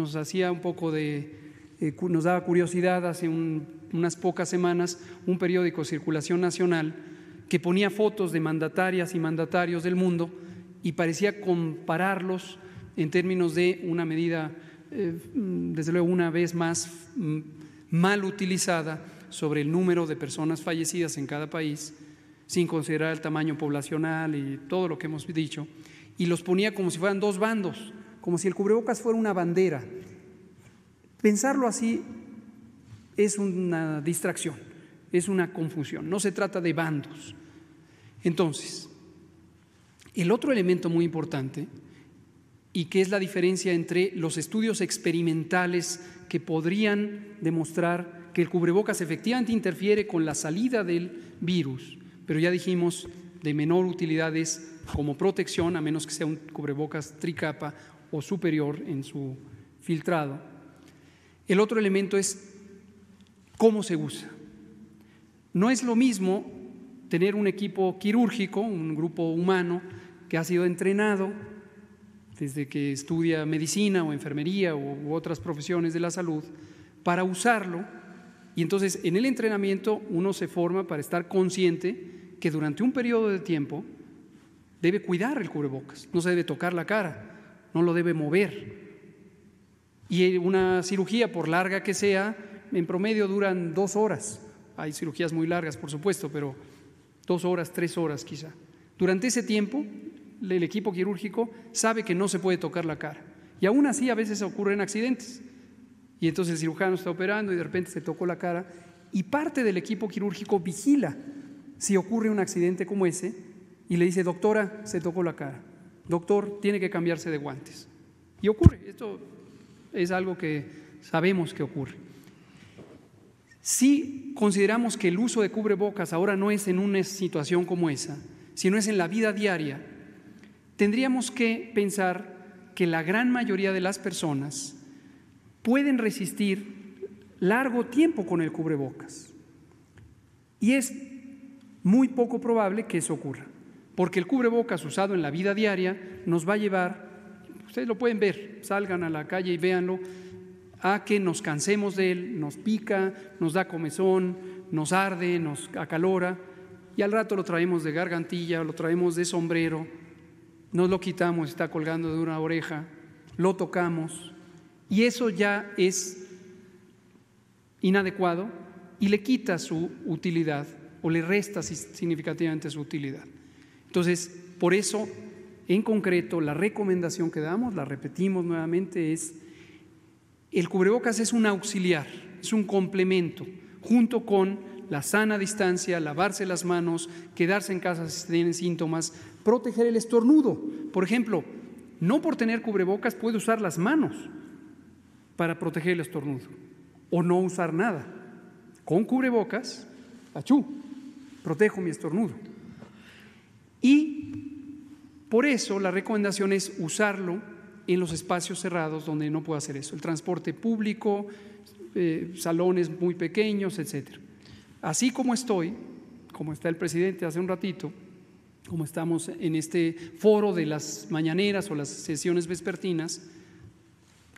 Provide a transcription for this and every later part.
nos hacía un poco de, eh, nos daba curiosidad hace unas pocas semanas un periódico Circulación Nacional que ponía fotos de mandatarias y mandatarios del mundo y parecía compararlos en términos de una medida, eh, mm, desde luego una vez más mm, mal utilizada sobre el número de personas fallecidas en cada país, sin considerar el tamaño poblacional y todo lo que hemos dicho, y los ponía como si fueran dos bandos, como si el cubrebocas fuera una bandera. Pensarlo así es una distracción, es una confusión, no se trata de bandos. Entonces, el otro elemento muy importante, y que es la diferencia entre los estudios experimentales que podrían demostrar que el cubrebocas efectivamente interfiere con la salida del virus, pero ya dijimos de menor utilidad es como protección, a menos que sea un cubrebocas tricapa o superior en su filtrado. El otro elemento es cómo se usa. No es lo mismo tener un equipo quirúrgico, un grupo humano que ha sido entrenado desde que estudia medicina o enfermería u otras profesiones de la salud, para usarlo. Y entonces en el entrenamiento uno se forma para estar consciente que durante un periodo de tiempo debe cuidar el cubrebocas, no se debe tocar la cara, no lo debe mover. Y una cirugía, por larga que sea, en promedio duran dos horas. Hay cirugías muy largas, por supuesto, pero dos horas, tres horas quizá. Durante ese tiempo, el equipo quirúrgico sabe que no se puede tocar la cara. Y aún así a veces ocurren accidentes. Y entonces el cirujano está operando y de repente se tocó la cara y parte del equipo quirúrgico vigila si ocurre un accidente como ese y le dice, doctora, se tocó la cara doctor, tiene que cambiarse de guantes. Y ocurre, esto es algo que sabemos que ocurre. Si consideramos que el uso de cubrebocas ahora no es en una situación como esa, sino es en la vida diaria, tendríamos que pensar que la gran mayoría de las personas pueden resistir largo tiempo con el cubrebocas. Y es muy poco probable que eso ocurra porque el cubrebocas usado en la vida diaria nos va a llevar, ustedes lo pueden ver, salgan a la calle y véanlo, a que nos cansemos de él, nos pica, nos da comezón, nos arde, nos acalora, y al rato lo traemos de gargantilla, lo traemos de sombrero, nos lo quitamos, está colgando de una oreja, lo tocamos, y eso ya es inadecuado y le quita su utilidad o le resta significativamente su utilidad. Entonces, por eso, en concreto, la recomendación que damos, la repetimos nuevamente, es el cubrebocas es un auxiliar, es un complemento, junto con la sana distancia, lavarse las manos, quedarse en casa si tienen síntomas, proteger el estornudo. Por ejemplo, no por tener cubrebocas puede usar las manos para proteger el estornudo o no usar nada. Con cubrebocas, achú, protejo mi estornudo. Y por eso la recomendación es usarlo en los espacios cerrados donde no pueda hacer eso, el transporte público, eh, salones muy pequeños, etcétera. Así como estoy, como está el presidente hace un ratito, como estamos en este foro de las mañaneras o las sesiones vespertinas,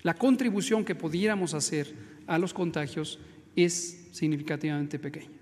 la contribución que pudiéramos hacer a los contagios es significativamente pequeña.